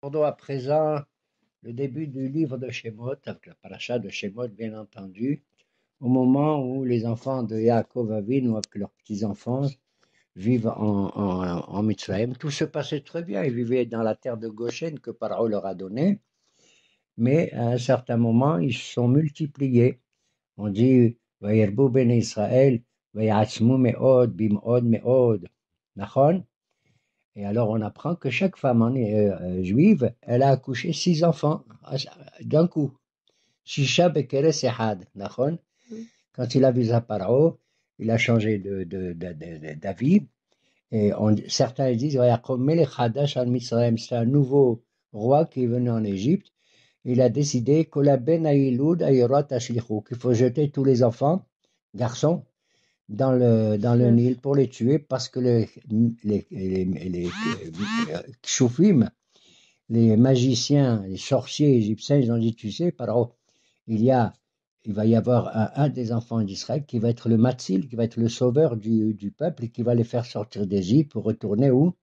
Abordons à présent le début du livre de Shemot, avec la paracha de Shemot, bien entendu, au moment où les enfants de Yaakov Avin, ou avec leurs petits-enfants, vivent en, en, Mitzrayim. Tout se passait très bien. Ils vivaient dans la terre de Goshen que Paro leur a donnée. Mais à un certain moment, ils se sont multipliés. On dit Vayerbu ben Israël, Vayatzmu me'od, bim'od me'od. Nachon et alors on apprend que chaque femme en euh, euh, juive, elle a accouché six enfants ah, d'un coup. Shisha mm. Quand il a vu parole, il a changé d'avis. De, de, et on, certains disent, c'est un nouveau roi qui est venu en Égypte. Il a décidé ben qu'il faut jeter tous les enfants, garçons, dans le, dans le Nil pour les tuer parce que les, les, les, les, euh, les magiciens, les sorciers égyptiens, ils ont dit, tu sais, il, y a, il va y avoir un, des enfants d'Israël qui va être le Matzil, qui va être le sauveur du, du peuple et qui va les faire sortir d'Égypte pour retourner où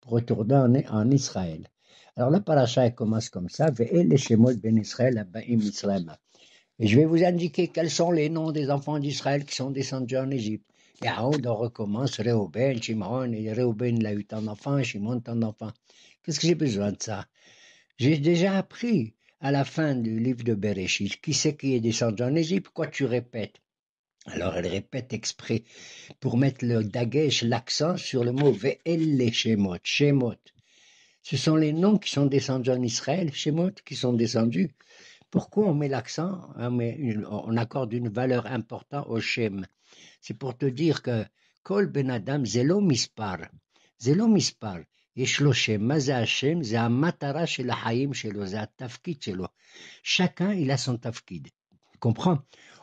Pour retourner en, en, Israël. Alors la paracha commence comme ça, Ve'el ben Israël, Israël. Et je vais vous indiquer quels sont les noms des enfants d'Israël qui sont descendus en Égypte. Aoud, on recommence, Réhouben, Shimon, et Réhouben, l'a eu tant d'enfants, Shimon, tant enfant. Qu'est-ce que j'ai besoin de ça J'ai déjà appris à la fin du livre de Bereshit qui c'est qui est descendu en Égypte, quoi tu répètes alors elle répète exprès pour mettre le dagesh, l'accent sur le mot ve'el shemot, shemot. Ce sont les noms qui sont descendus en Israël, shemot, qui sont descendus pourquoi on met l'accent, on, hein, on accorde une valeur importante au Shem C'est pour te dire que Kol ben Adam zelo mispar, zelo mispar. tafkid Chacun, il a son Tu comprends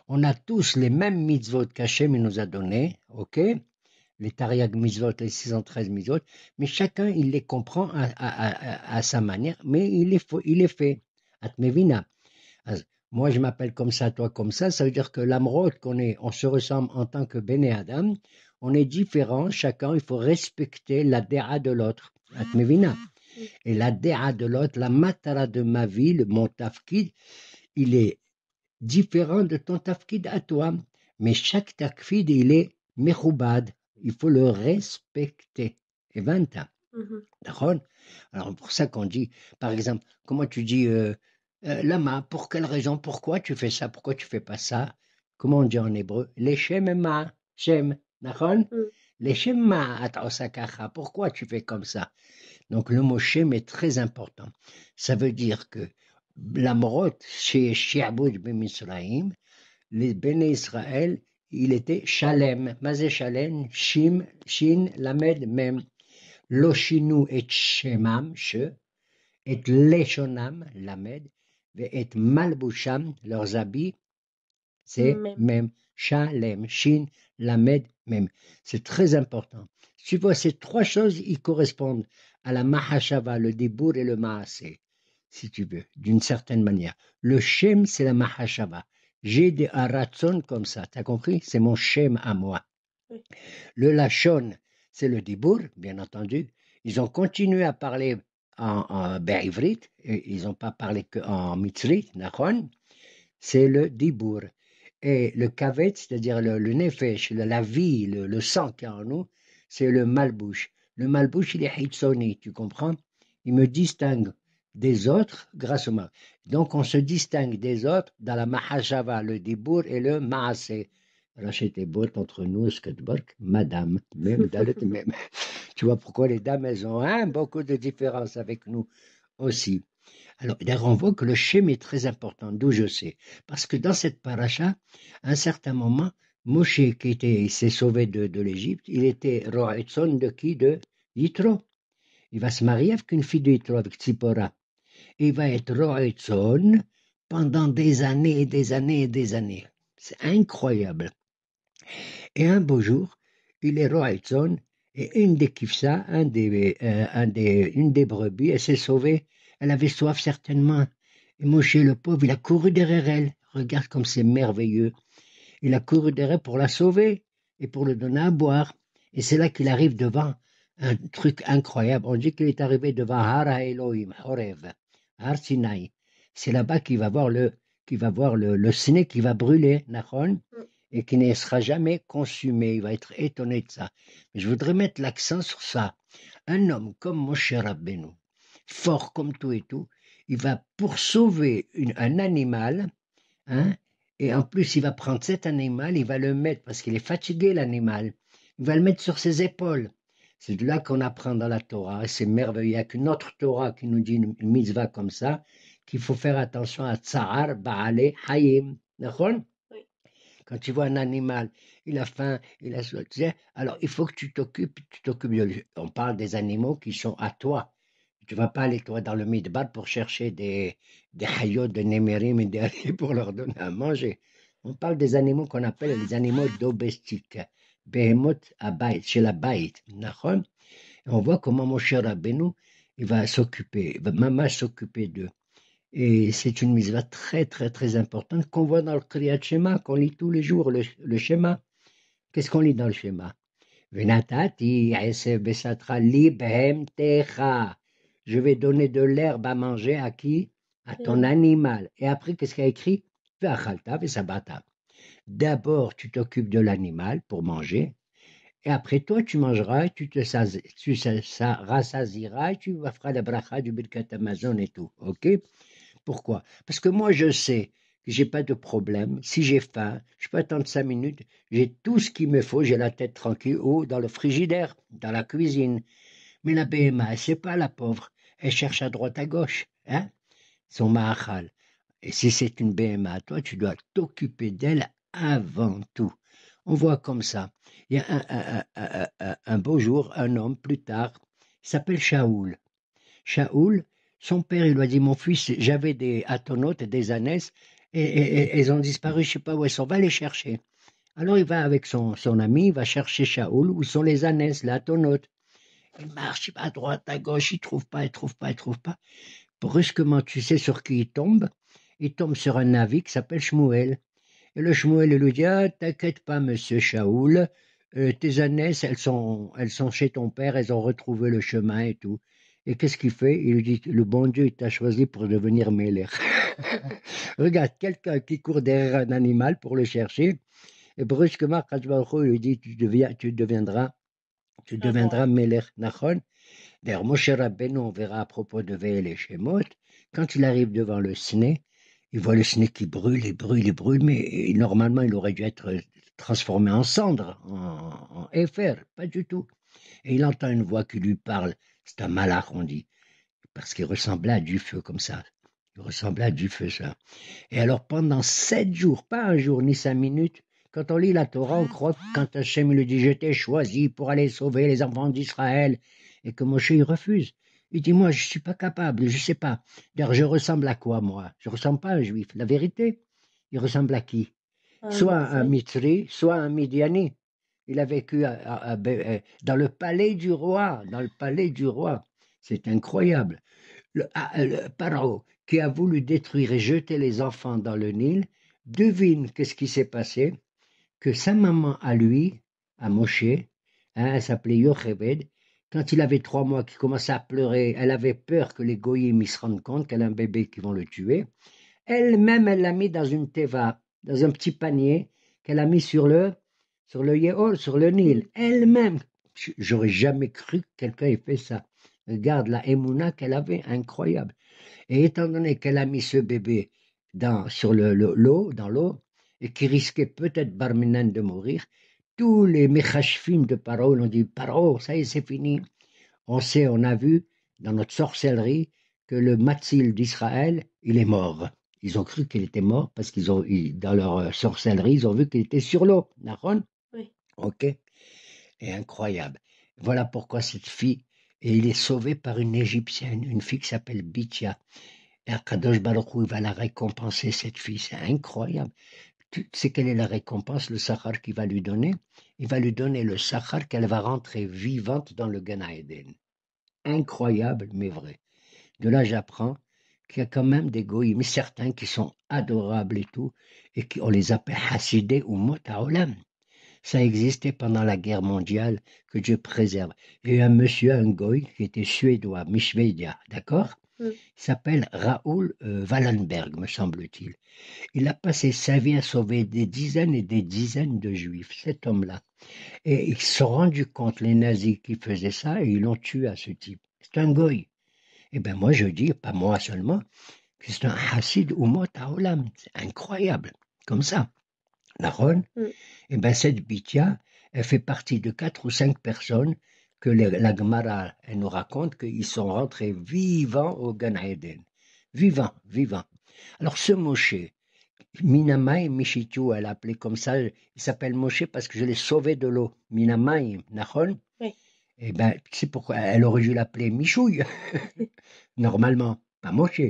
On a tous les mêmes mitzvot qu'Hachem nous a donné, ok Les tariag mitzvot, les 613 mitzvot, mais chacun, il les comprend à, sa manière, mais il les, il fait. Atmevina. Ah, moi, je m'appelle comme ça, toi comme ça. Ça veut dire que l'amrode qu'on est, on se ressemble en tant que Béné Adam. On est différent. chacun. Il faut respecter la déa de l'autre. Ah, Et la déa de l'autre, la matara de ma vie, mon tafkid, il est différent de ton tafkid à toi. Mais chaque tafkid, il est mechoubad. Il faut le respecter. Et mm-hmm. D'accord Alors, pour ça qu'on dit, par exemple, comment tu dis. Euh, euh, Pour quelle raison Pourquoi tu fais ça Pourquoi tu fais pas ça Comment on dit en hébreu L'Echem Shem. Mm. Pourquoi tu fais comme ça Donc le mot Shem est très important. Ça veut dire que la chez Shiaboud B'Misraim, ben les Béné Israël, il était Shalem. Mazé Shalem, Shim, Shin, Lamed, Mem. Loshinu et Shemam, She, et Leshonam, Lamed, et malboucham, leurs habits, c'est même, shalem, shin, lamed, même. C'est très important. Tu vois, ces trois choses, ils correspondent à la mahashava, le Dibur et le Maase, si tu veux, d'une certaine manière. Le shem, c'est la mahashava. J'ai des haratson comme ça, t'as compris C'est mon shem à moi. Le lachon, c'est le Dibur, bien entendu. Ils ont continué à parler en, en ils n'ont pas parlé qu'en mitzrit Nachon, c'est le Dibour. Et le Kavet, c'est-à-dire le, Nefesh, la vie, le, sang qu'il y a en nous, c'est le Malbouche. Le Malbouche, il est Hitsoni, tu comprends Il me distingue des autres grâce au mal. Donc on se distingue des autres dans la Mahajava, le Dibour et le maase Rachetez bot entre nous, Skadbork, Madame, même même. Tu vois pourquoi les dames, elles ont beaucoup de différences avec nous aussi. Alors, d'ailleurs, on voit que le schéma est très important, d'où je sais. Parce que dans cette paracha, à un certain moment, Moshe, qui était, s'est sauvé de, l'Égypte, il était roi de qui De Yitro. Il va se marier avec une fille de Yitro, avec Tzipora. Et il va être roi pendant des années et des années et des années. C'est incroyable. Et un beau jour, il est roi et une des Kifsa, euh, un des, une des brebis, elle s'est sauvée. Elle avait soif certainement. Et Moshe, le pauvre, il a couru derrière elle. Regarde comme c'est merveilleux. Il a couru derrière pour la sauver et pour le donner à boire. Et c'est là qu'il arrive devant un truc incroyable. On dit qu'il est arrivé devant Hara Elohim, Horev, Har Sinai. C'est là-bas qu'il va voir le, qu'il va voir le, le qui va brûler, Nahon. Mm et qui ne sera jamais consumé. Il va être étonné de ça. Mais je voudrais mettre l'accent sur ça. Un homme comme cher Rabbeinu, fort comme tout et tout, il va pour sauver un animal, hein, et en plus il va prendre cet animal, il va le mettre, parce qu'il est fatigué l'animal, il va le mettre sur ses épaules. C'est de là qu'on apprend dans la Torah, et c'est merveilleux. Il n'y a notre Torah qui nous dit une mitzvah comme ça, qu'il faut faire attention à Tsahar Baale Hayim. D'accord quand tu vois un animal, il a faim, il a soif, alors il faut que tu t'occupes, tu t'occupes On parle des animaux qui sont à toi. Tu vas pas aller, toi, dans le midbar pour chercher des, des de némérim et des pour leur donner à manger. On parle des animaux qu'on appelle les animaux domestiques. Behemoth à chez la On voit comment mon cher Rabbeinu, il va s'occuper, maman s'occuper d'eux. Et c'est une mise va très, très, très importante qu'on voit dans le Kriyat Shema, qu'on lit tous les jours, le, schéma. Qu'est-ce qu'on lit dans le schéma Je vais donner de l'herbe à manger à qui À ton animal. Et après, qu'est-ce qu'il y a écrit D'abord, tu t'occupes de l'animal pour manger. Et après toi, tu mangeras, tu te tu rassasiras, tu feras la bracha du Birkat Amazon et tout. OK pourquoi Parce que moi, je sais que j'ai pas de problème. Si j'ai faim, je peux attendre cinq minutes. J'ai tout ce qu'il me faut. J'ai la tête tranquille Haut dans le frigidaire, dans la cuisine. Mais la BMA, c'est pas la pauvre. Elle cherche à droite, à gauche, hein Son maharal. Et si c'est une BMA, toi, tu dois t'occuper d'elle avant tout. On voit comme ça. Il y a un, un, un beau jour, un homme plus tard, s'appelle Shaoul. Shaoul, son père, il lui a dit, mon fils, j'avais des atonautes et des ânesses, et, elles ont disparu, je ne sais pas où elles sont, va les chercher. Alors il va avec son, son ami, il va chercher Shaoul, où sont les ânesses, les atonautes. Il marche, il va à droite, à gauche, il trouve pas, il trouve pas, il trouve pas. Brusquement, tu sais sur qui il tombe Il tombe sur un navire qui s'appelle Shmuel. Et le Shmuel lui dit, ah, t'inquiète pas, monsieur Shaoul, euh, tes ânesses, elles sont, elles sont chez ton père, elles ont retrouvé le chemin et tout. Et qu'est-ce qu'il fait Il lui dit Le bon Dieu t'a choisi pour devenir mêlère. Regarde, quelqu'un qui court derrière un animal pour le chercher, et brusquement, il lui dit Tu, deviens, tu deviendras, tu deviendras D'ailleurs, Moshe Rabbeinu, on verra à propos de Veil et Shemot, quand il arrive devant le ciné, il voit le ciné qui brûle et brûle et brûle, mais normalement, il aurait dû être transformé en cendre, en, en pas du tout. Et il entend une voix qui lui parle c'est un mal arrondi, parce qu'il ressemblait à du feu comme ça. Il ressemblait à du feu, ça. Et alors, pendant sept jours, pas un jour ni cinq minutes, quand on lit la Torah, on croit quand Hashem lui dit Je t'ai choisi pour aller sauver les enfants d'Israël, et que Moshe, il refuse. Il dit Moi, je ne suis pas capable, je ne sais pas. D'ailleurs, je ressemble à quoi, moi Je ne ressemble pas à un juif. La vérité, il ressemble à qui ah, Soit un Mitri, soit un Midiani. Il a vécu euh, dans le palais du roi, dans le palais du roi. C'est incroyable. Le, ah, euh, qui a voulu détruire et jeter les enfants dans le Nil, devine qu'est-ce qui s'est passé Que sa maman à lui, à Moshe, hein, elle s'appelait Yocheved, quand il avait trois mois, qui commençait à pleurer, elle avait peur que les goyim se rendent compte qu'elle a un bébé qui vont le tuer. Elle-même, elle l'a mis dans une teva, dans un petit panier qu'elle a mis sur le sur le Yéhol, sur le Nil, elle-même. J'aurais jamais cru que quelqu'un ait fait ça. Regarde la Emouna qu'elle avait, incroyable. Et étant donné qu'elle a mis ce bébé dans, sur le, l'eau, dans l'eau, et qui risquait peut-être Barminan de mourir, tous les Mechashfim de parole ont dit Paro, ça y est, c'est fini. On sait, on a vu dans notre sorcellerie que le Matzil d'Israël, il est mort. Ils ont cru qu'il était mort parce qu'ils ont, dans leur euh, sorcellerie, ils ont vu qu'il était sur l'eau. Naron ok Et incroyable. Voilà pourquoi cette fille, et il est sauvé par une Égyptienne, une fille qui s'appelle Bitya. Et Akadosh va la récompenser, cette fille, c'est incroyable. Tu sais quelle est la récompense, le Sahar qu'il va lui donner Il va lui donner le Sahar qu'elle va rentrer vivante dans le Gan Incroyable, mais vrai. De là, j'apprends qu'il y a quand même des goïmis certains qui sont adorables et tout, et qu'on les appelle Hassidé ou Motaolam. Ça existait pendant la guerre mondiale, que Dieu préserve. Il y a eu un monsieur, un goy, qui était suédois, Mishvedia, d'accord Il s'appelle Raoul euh, Wallenberg, me semble-t-il. Il a passé sa vie à sauver des dizaines et des dizaines de juifs, cet homme-là. Et ils se sont rendus compte, les nazis qui faisaient ça, et ils l'ont tué à ce type. C'est un goy. Eh bien, moi, je dis, pas moi seulement, c'est un hassid ou mot C'est incroyable, comme ça la et mm. eh ben cette Bithya elle fait partie de quatre ou cinq personnes que la Gemara elle nous raconte qu'ils sont rentrés vivants au Gan Eden. Vivants, vivants. Alors ce Moshe, Minamai Mishitu, elle l'appelait comme ça, il s'appelle Moshe parce que je l'ai sauvé de l'eau. Minamai Nahon. Oui. Et eh ben, c'est pourquoi elle aurait dû l'appeler Michouille, normalement, pas Moshe.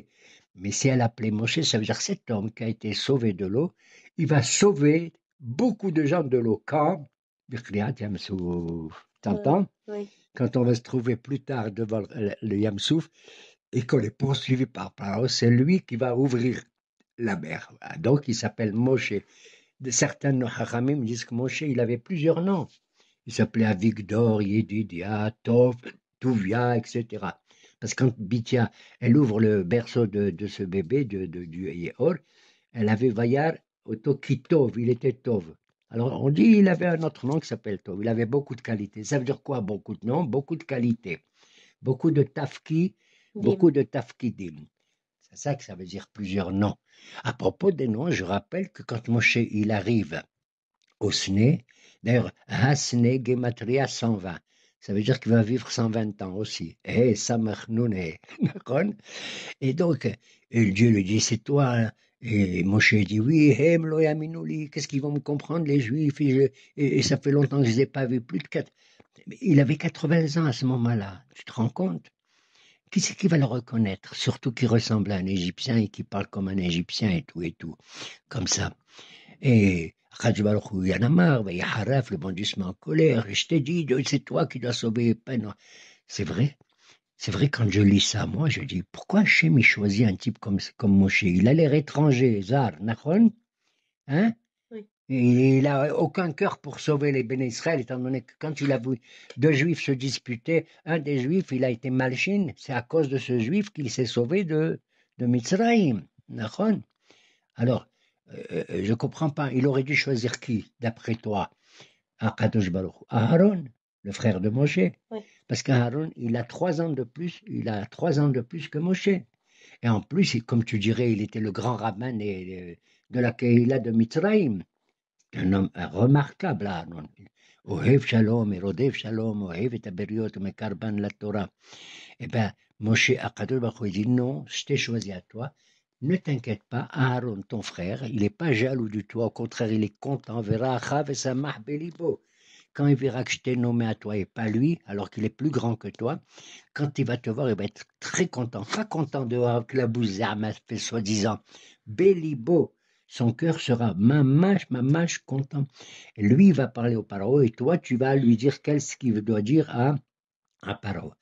Mais si elle l'appelait Moshe, ça veut dire cet homme qui a été sauvé de l'eau, il va sauver beaucoup de gens de l'eau. Quand T'entends Quand on va se trouver plus tard devant le, Yamsouf et qu'on est poursuivi par Pharaon, c'est lui qui va ouvrir la mer. Donc il s'appelle Moshe. Certains Haramim disent que Moshe, il avait plusieurs noms. Il s'appelait Avigdor, Yedidia, Tov, Tuvia, etc. Parce que quand Bitia, elle ouvre le berceau de, ce bébé, de, du Yehor, elle avait Vayar il était Tov. Alors on dit il avait un autre nom qui s'appelle Tov, il avait beaucoup de qualités. Ça veut dire quoi beaucoup de noms Beaucoup de qualités. Beaucoup de tafki, beaucoup de tafkidim. C'est ça que ça veut dire plusieurs noms. À propos des noms, je rappelle que quand Moshe il arrive au Sne, d'ailleurs Hasne Gematria 120, ça veut dire qu'il va vivre 120 ans aussi. Et eh, Et donc, Dieu lui dit, c'est toi hein, et Moshe dit Oui, qu'est-ce qu'ils vont me comprendre, les Juifs et, ça fait longtemps que je ne les ai pas vus, plus de quatre. Il avait 80 ans à ce moment-là, tu te rends compte Qui c'est qui va le reconnaître Surtout qui ressemble à un Égyptien et qui parle comme un Égyptien et tout et tout, comme ça. Et Yanamar, le bandit se met en colère. Je t'ai dit, c'est toi qui dois sauver Penon. C'est vrai c'est vrai, quand je lis ça, moi, je dis, pourquoi Hachem, choisit un type comme, comme Moshe Il a l'air étranger, Zar, Nachon, hein il n'a aucun cœur pour sauver les Béné Israël, étant donné que quand il a vu deux juifs se disputer, un des juifs, il a été malchine c'est à cause de ce juif qu'il s'est sauvé de, de Mitzrayim, Nachon. Alors, euh, euh, je ne comprends pas, il aurait dû choisir qui, d'après toi Akadosh Baruch Aaron, le frère de Moshe. Parce qu'Aaron, il a trois ans de plus, il a trois ans de plus que Moshe. Et en plus, comme tu dirais, il était le grand rabbin de, de la Keïla de mitraïm, Un homme remarquable, Aaron. Ohev Shalom, Shalom, Ohev et Mekarban la Torah. Eh bien, Moshe Il dit non, je t'ai choisi à toi. Ne t'inquiète pas, Aaron, ton frère, il n'est pas jaloux du toi. Au contraire, il est content. Verra Achav et Belibo. Quand il verra que je t'ai nommé à toi et pas lui, alors qu'il est plus grand que toi, quand il va te voir, il va être très content. Pas content de voir que la bousame m'a fait soi-disant Bélibo. Son cœur sera mamache, mamache, content. Et lui, va parler au paro et toi, tu vas lui dire qu'est-ce qu'il doit dire à, à paro.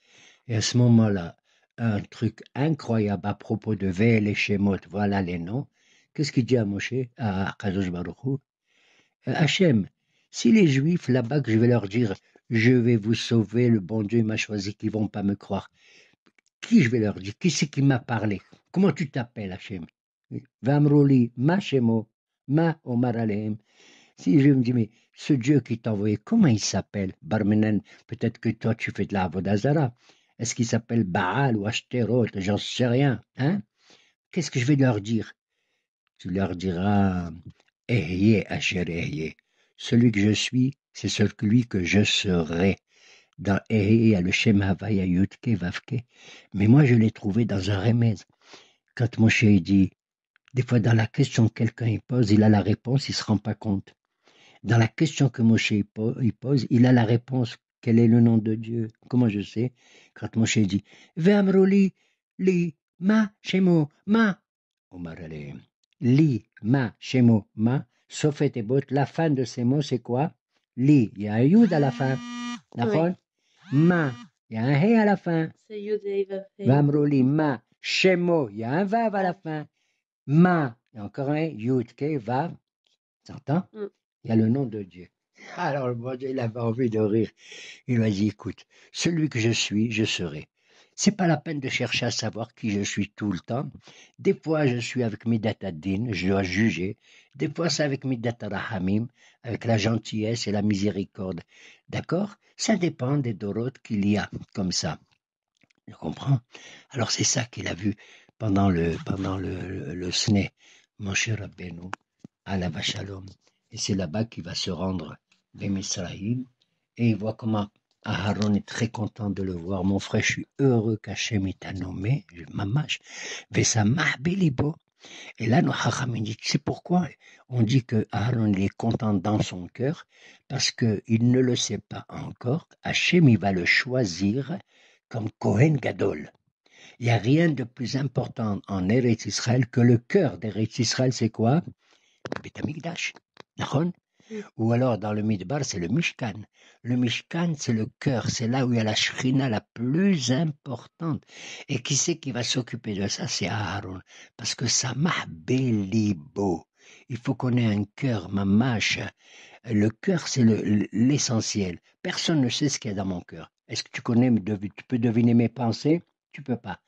Et à ce moment-là, un truc incroyable à propos de Vel et Shemot, voilà les noms. Qu'est-ce qu'il dit à Moshe, à Kadosh Baruch Hu euh, Hachem, si les Juifs là-bas, que je vais leur dire, je vais vous sauver, le bon Dieu m'a choisi, qu'ils vont pas me croire. Qui je vais leur dire Qui c'est qui m'a parlé Comment tu t'appelles, Hachem ma Machemo, Ma Omar Si je me dis, mais ce Dieu qui t'a envoyé, comment il s'appelle Barmenen, peut-être que toi tu fais de la vodazara. Est-ce qu'il s'appelle Baal ou Ashterot J'en sais rien. Hein Qu'est-ce que je vais leur dire Tu leur diras, Ehye, Asher, celui que je suis, c'est celui que je serai. Dans le schéma Vavke. Mais moi, je l'ai trouvé dans un remède. Quand Moshe dit, des fois, dans la question que quelqu'un pose, il a la réponse, il ne se rend pas compte. Dans la question que Moshe il pose, il a la réponse. Quel est le nom de Dieu Comment je sais Quand Moshe dit, li, ma, shemo, ma. Omar Li, ma, shemo, ma bot, la fin de ces mots, c'est quoi Li, il y a un yud à la fin. D'accord Ma, il y a un he à la fin. C'est yud et Vamroli, ma. Shemo, il y a un vav à la fin. Ma, il y a encore un yud, ok vav. T'entends entends mm. Il y a le nom de Dieu. Alors le bon Dieu, il avait envie de rire. Il m'a dit, écoute, celui que je suis, je serai. C'est pas la peine de chercher à savoir qui je suis tout le temps. Des fois, je suis avec mes din, je dois juger. Des fois, c'est avec mes rahamim, avec la gentillesse et la miséricorde. D'accord Ça dépend des dorotes qu'il y a, comme ça. Je comprends Alors, c'est ça qu'il a vu pendant le, pendant le, le, mon cher Rabbeinu, à la Vachalom. Et c'est là-bas qu'il va se rendre, les Misraïm, et il voit comment Aaron est très content de le voir. Mon frère, je suis heureux qu'Hachem t'a nommé. Mamash. Et là, nos Hachamim dit, c'est pourquoi on dit que Aaron est content dans son cœur, parce qu'il ne le sait pas encore. Hachem, il va le choisir comme Kohen Gadol. Il n'y a rien de plus important en Eretz Israël que le cœur d'Eretz Israël, c'est quoi ou alors, dans le Midbar, c'est le Mishkan. Le Mishkan, c'est le cœur, c'est là où il y a la shrina la plus importante. Et qui c'est qui va s'occuper de ça C'est Aaron. Parce que ça m'a belibo. Il faut qu'on ait un cœur, ma mâche. Le cœur, c'est l'essentiel. Personne ne sait ce qu'il y a dans mon cœur. Est-ce que tu connais, tu peux deviner mes pensées Tu peux pas.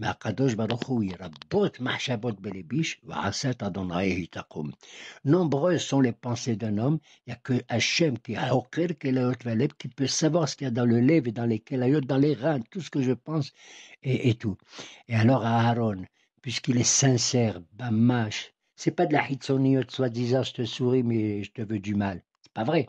Adonai Nombreuses sont les pensées d'un homme, il n'y a que Hachem qui a qui peut savoir ce qu'il y a dans le lèvre et dans les kelayot, dans les reins, tout ce que je pense et, et tout. Et alors à Aaron, puisqu'il est sincère, bamash, c'est pas de la Hitsoniot, soit disant je te souris mais je te veux du mal. C'est pas vrai.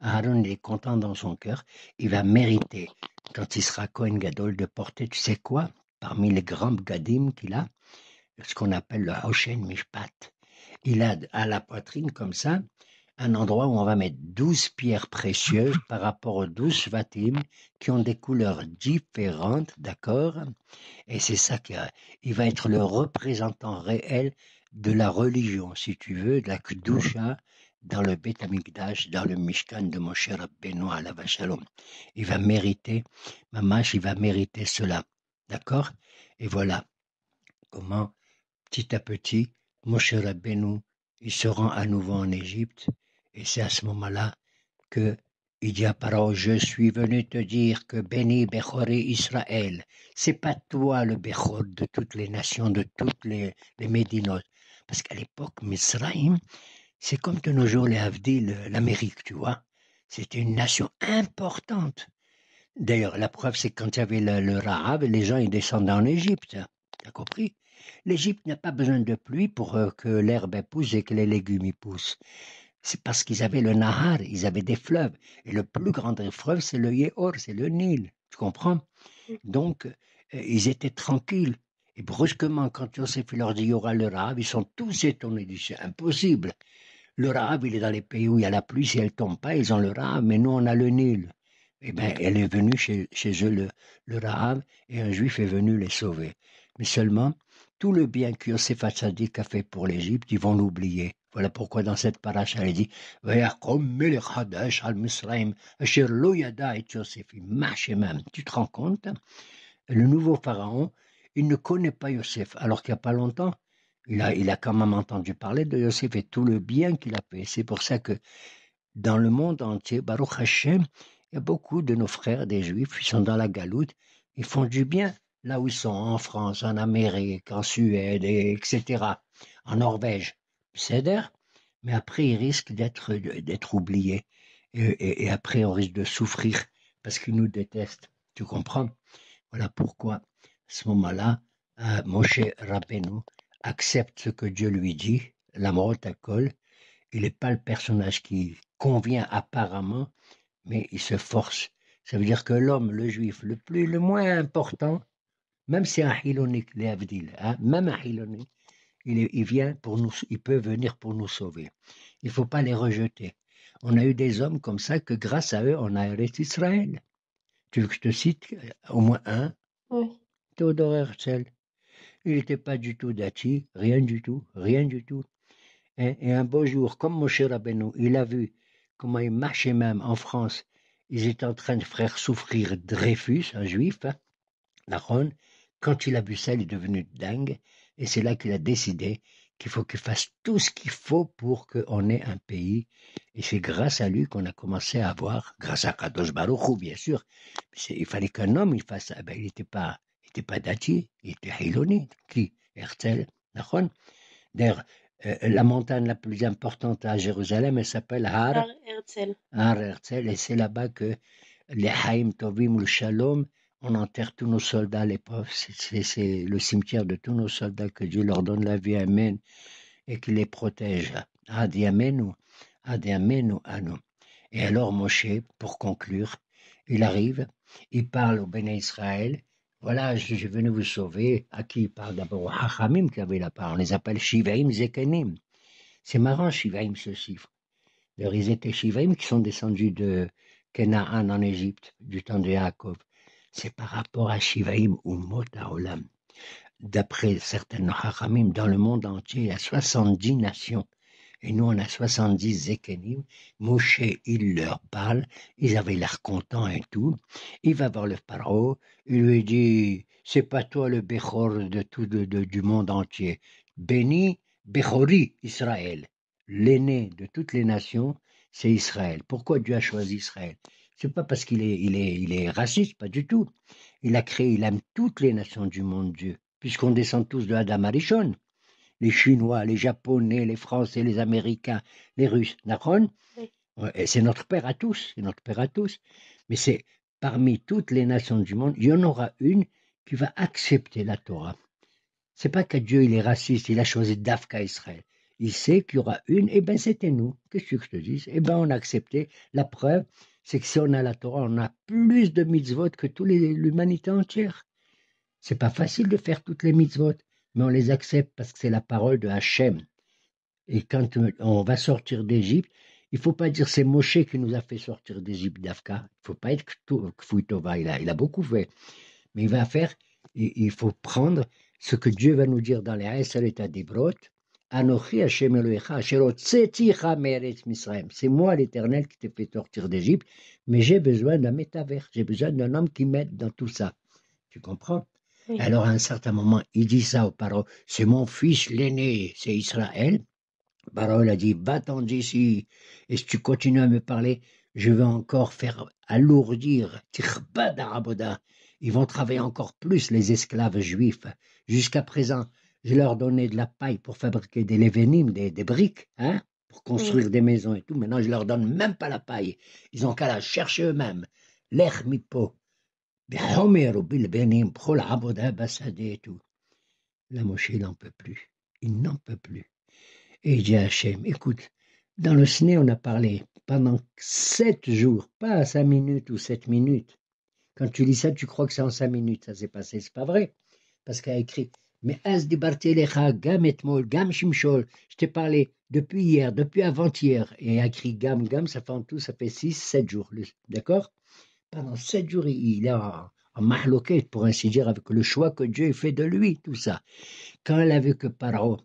Aaron il est content dans son cœur, il va mériter, quand il sera Cohen Gadol, de porter, tu sais quoi parmi les grands gadim qu'il a, ce qu'on appelle le Hoshen Mishpat. Il a à la poitrine, comme ça, un endroit où on va mettre douze pierres précieuses par rapport aux douze vatim, qui ont des couleurs différentes, d'accord Et c'est ça qu'il va être le représentant réel de la religion, si tu veux, de la Kudusha, dans le Bet Amikdash, dans le Mishkan de mon cher à la Vachalom. Il va mériter, Mamash, il va mériter cela. D'accord Et voilà comment, petit à petit, Moshe Rabbeinu, il se rend à nouveau en Égypte. Et c'est à ce moment-là que il dit à Paro, je suis venu te dire que béni Bechoré Israël, c'est pas toi le Bechor de toutes les nations, de toutes les, les Parce qu'à l'époque, Misraïm, c'est comme de nos jours les Havdil, l'Amérique, tu vois. C'était une nation importante. D'ailleurs, la preuve, c'est quand il y avait le, Rahab, les gens ils descendaient en Égypte. as compris L'Égypte n'a pas besoin de pluie pour euh, que l'herbe pousse et que les légumes y poussent. C'est parce qu'ils avaient le Nahar, ils avaient des fleuves. Et le plus grand des fleuves, c'est le Yehor, c'est le Nil. Tu comprends Donc, euh, ils étaient tranquilles. Et brusquement, quand Joseph leur dit il y aura le Rahab, ils sont tous étonnés. du C'est impossible. Le Rahab, il est dans les pays où il y a la pluie. Si elle tombe pas, ils ont le Rahab. Mais nous, on a le Nil. Eh bien, elle est venue chez, eux, le, Rahab, et un juif est venu les sauver. Mais seulement, tout le bien que Yosef a fait pour l'Égypte, ils vont l'oublier. Voilà pourquoi dans cette paracha, elle dit même. Tu te rends compte hein Le nouveau pharaon, il ne connaît pas Yosef, alors qu'il n'y a pas longtemps, il a, il a quand même entendu parler de Yosef et tout le bien qu'il a fait. C'est pour ça que dans le monde entier, Baruch Hashem, il y a beaucoup de nos frères des Juifs qui sont dans la galoute, ils font du bien là où ils sont, en France, en Amérique, en Suède, etc., en Norvège. C'est mais après ils risquent d'être, d'être oubliés. Et, après on risque de souffrir parce qu'ils nous détestent. Tu comprends Voilà pourquoi, à ce moment-là, euh, Moshe Rabbeinu accepte ce que Dieu lui dit, la col. Il n'est pas le personnage qui convient apparemment mais il se force. Ça veut dire que l'homme, le juif, le plus, le moins important, même si un les hein, même un hilonique, il, vient pour nous, il peut venir pour nous sauver. Il faut pas les rejeter. On a eu des hommes comme ça que grâce à eux, on a arrêté Israël. Tu veux que je te cite euh, au moins un Oui. Théodore Herzl. Il n'était pas du tout dati, rien du tout, rien du tout. Et, un beau jour, comme Moshe Rabbeinu, il a vu comment ils marchaient même en France. Ils étaient en train de faire souffrir Dreyfus, un juif, hein, Quand il a vu ça, il est devenu dingue. Et c'est là qu'il a décidé qu'il faut qu'il fasse tout ce qu'il faut pour qu'on ait un pays. Et c'est grâce à lui qu'on a commencé à avoir, grâce à Kadosh Baruchou, bien sûr. Il fallait qu'un homme il fasse ça. Ah ben, il n'était pas, pas Dati, il était Hiloni. qui Herzl, D'ailleurs, euh, la montagne la plus importante à Jérusalem, elle s'appelle Har Hein, et c'est là-bas que les Haïm Tovim le Shalom, on enterre tous nos soldats, les C'est le cimetière de tous nos soldats, que Dieu leur donne la vie, Amen, et qu'il les protège. Adi Amenu, Adi Amenu, Et alors Moshe, pour conclure, il arrive, il parle au Béné Israël, voilà, je, suis venu vous sauver. À qui il parle d'abord Aux Hachamim qui avait la part. On les appelle Shivaim Zekenim. C'est marrant, Shivaim, ce chiffre. Ils étaient Shivrim qui sont descendus de Kenaan en Égypte du temps de Yaakov. C'est par rapport à Shivaim ou Motaolam. D'après certaines Haramim, dans le monde entier, il y a 70 nations. Et nous, on a 70 Zekenim. Moshe, il leur parle. Ils avaient l'air contents et tout. Il va voir le pharaon. Il lui dit C'est pas toi le Bechor de tout de, de, du monde entier. Béni, Bechori, Israël l'aîné de toutes les nations, c'est Israël. Pourquoi Dieu a choisi Israël C'est pas parce qu'il est, il est, il est raciste, pas du tout. Il a créé, il aime toutes les nations du monde, Dieu, puisqu'on descend tous de Adam à Les Chinois, les Japonais, les Français, les Américains, les Russes, Nakhon. Et c'est notre Père à tous, notre Père à tous. Mais c'est parmi toutes les nations du monde, il y en aura une qui va accepter la Torah. C'est pas que Dieu il est raciste, il a choisi Dafka Israël il sait qu'il y aura une, et eh ben c'était nous. Qu'est-ce que je te dis Et eh ben on a accepté. La preuve, c'est que si on a la Torah, on a plus de mitzvot que toute l'humanité entière. C'est pas facile de faire toutes les mitzvot, mais on les accepte parce que c'est la parole de Hachem. Et quand on va sortir d'Égypte, il faut pas dire c'est Moshe qui nous a fait sortir d'Égypte d'Afka. Il faut pas être que il a, il a beaucoup fait. Mais il va faire, il, faut prendre ce que Dieu va nous dire dans les à l'État Debrot, c'est moi l'Éternel qui t'ai fait sortir d'Égypte, mais j'ai besoin d'un métavers, j'ai besoin d'un homme qui m'aide dans tout ça. Tu comprends Alors à un certain moment, il dit ça aux paroles. c'est mon fils l'aîné, c'est Israël. Parole a dit, va-t'en d'ici, et si tu continues à me parler, je vais encore faire alourdir, Ils vont travailler encore plus les esclaves juifs. Jusqu'à présent, je leur donnais de la paille pour fabriquer des lévénimes, des, briques, hein, pour mm. construire des maisons et tout. Maintenant, je leur donne même pas la paille. Ils ont qu'à la chercher eux-mêmes. L'ermipo. Oh, et tout. La Moshe n'en peut plus. Il n'en peut plus. Et il dit à Hachem, écoute, dans le ciné, on a parlé pendant sept jours, pas cinq minutes ou sept minutes. Quand tu lis ça, tu crois que c'est en cinq minutes, ça s'est passé, c'est pas vrai. Parce qu'il a écrit mais as dibartelecha gam etmol gam Je t'ai parlé depuis hier, depuis avant-hier. Et a écrit gam gam, ça fait tout, ça fait 6, 7 jours. D'accord Pendant 7 jours, il a en, mahloquet, pour ainsi dire, avec le choix que Dieu fait de lui, tout ça. Quand il a vu que Paro,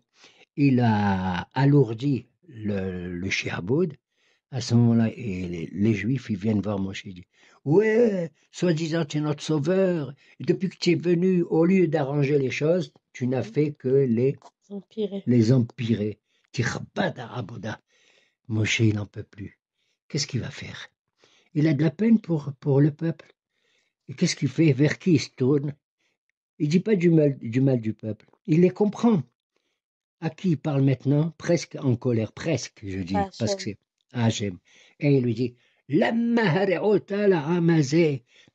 il a alourdi le, le à ce moment-là, les, les, Juifs, ils viennent voir Moshe Ouais, soi-disant tu es notre sauveur. Et depuis que tu es venu, au lieu d'arranger les choses, tu n'as mhm. fait que les empirer. Les empirer. d'abodha Moshe, il n'en peut plus. Qu'est-ce qu'il va faire Il a de la peine pour, pour le peuple. Et qu'est-ce qu'il fait Vers qui il se tourne Il ne dit pas du mal, du mal du peuple. Il les comprend. À qui il parle maintenant Presque en colère, presque, je dis. parce que c'est Hachem. Et il lui dit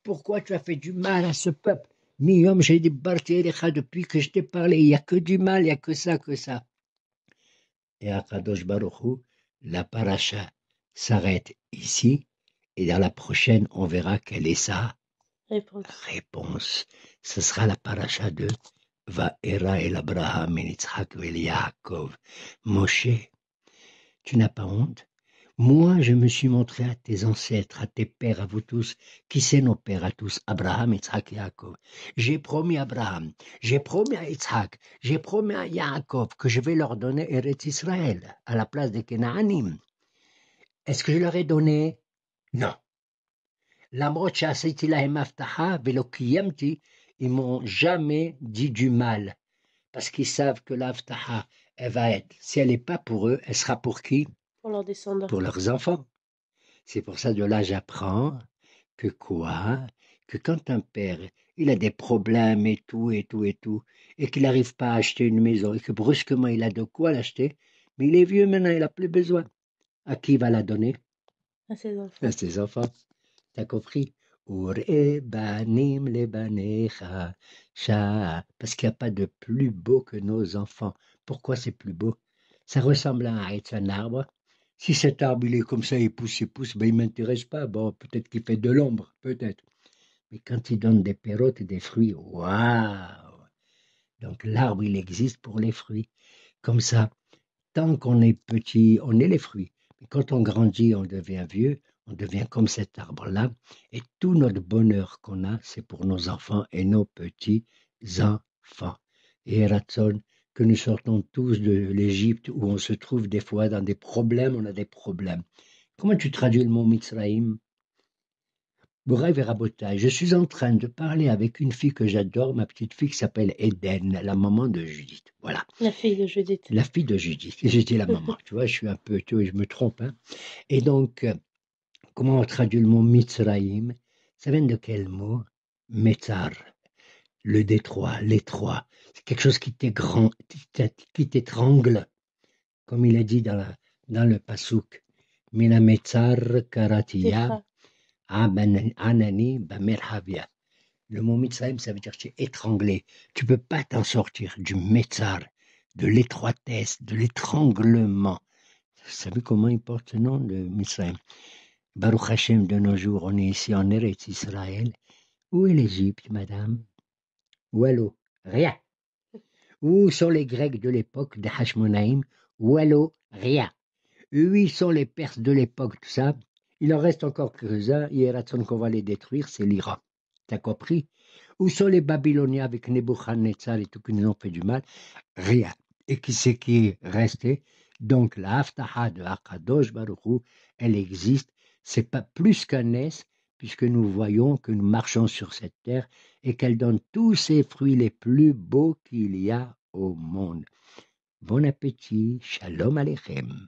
pourquoi tu as fait du mal à ce peuple j'ai des depuis que je t'ai parlé, il n'y a que du mal, il n'y a que ça, que ça. Et Kadosh Baruchou, la paracha s'arrête ici, et dans la prochaine, on verra quelle est sa réponse. réponse. Ce sera la paracha de Va'era el Abraham et et Moshe, tu n'as pas honte moi, je me suis montré à tes ancêtres, à tes pères, à vous tous. Qui c'est nos pères à tous Abraham, Isaac, Yaakov. J'ai promis à Abraham, j'ai promis à Isaac, j'ai promis à Yaakov que je vais leur donner Eret Israël à la place des Kenaanim. Est-ce que je leur ai donné Non. Ils m'ont jamais dit du mal parce qu'ils savent que l'Aftaha, elle va être, si elle n'est pas pour eux, elle sera pour qui pour leurs Pour enfants. C'est pour ça, de là, j'apprends que quoi Que quand un père, il a des problèmes et tout, et tout, et tout, et qu'il n'arrive pas à acheter une maison, et que brusquement, il a de quoi l'acheter, mais il est vieux maintenant, il n'a plus besoin. À qui il va la donner À ses enfants. À ses enfants. T'as compris e parce qu'il n'y a pas de plus beau que nos enfants. Pourquoi c'est plus beau Ça ressemble à un arbre si cet arbre, il est comme ça, il pousse, il pousse, ben, il ne m'intéresse pas. Bon, peut-être qu'il fait de l'ombre, peut-être. Mais quand il donne des pérotes et des fruits, waouh Donc l'arbre, il existe pour les fruits. Comme ça, tant qu'on est petit, on est les fruits. Mais quand on grandit, on devient vieux, on devient comme cet arbre-là. Et tout notre bonheur qu'on a, c'est pour nos enfants et nos petits enfants. Et Ratson, que nous sortons tous de l'Égypte où on se trouve des fois dans des problèmes, on a des problèmes. Comment tu traduis le mot Mitzraïm et Rabotai. je suis en train de parler avec une fille que j'adore, ma petite fille qui s'appelle Eden, la maman de Judith. Voilà. La fille de Judith. La fille de Judith. Et j'étais la maman, tu vois, je suis un peu, je me trompe. Hein. Et donc, euh, comment on traduit le mot Mitsraïm? Ça vient de quel mot Metzar, le détroit, l'étroit c'est quelque chose qui t'étrangle, comme il a dit dans, la, dans le pasouk. karatiya anani Le mot mitzahim, ça veut dire tu es étranglé. Tu peux pas t'en sortir du metzar, de l'étroitesse, de l'étranglement. Vous savez comment il porte ce nom, de mitzahim Baruch Hashem, de nos jours, on est ici en Eretz Israël. Où est l'Égypte, madame Où est l'eau Rien. Où sont les Grecs de l'époque de Hashmonaïm Wallo, rien. Où sont les Perses de l'époque, tout ça Il en reste encore quelques-uns, et Ratson qu'on va les détruire, c'est l'Iran. T'as compris Où sont les Babyloniens avec Nebuchadnezzar et tout qui nous ont fait du mal Rien. Et qui c'est qui est resté Donc la Haftaha de Akhadosh Baruchou, elle existe. C'est pas plus qu'un S, puisque nous voyons que nous marchons sur cette terre et qu'elle donne tous ses fruits les plus beaux qu'il y a au monde. Bon appétit, shalom aleichem.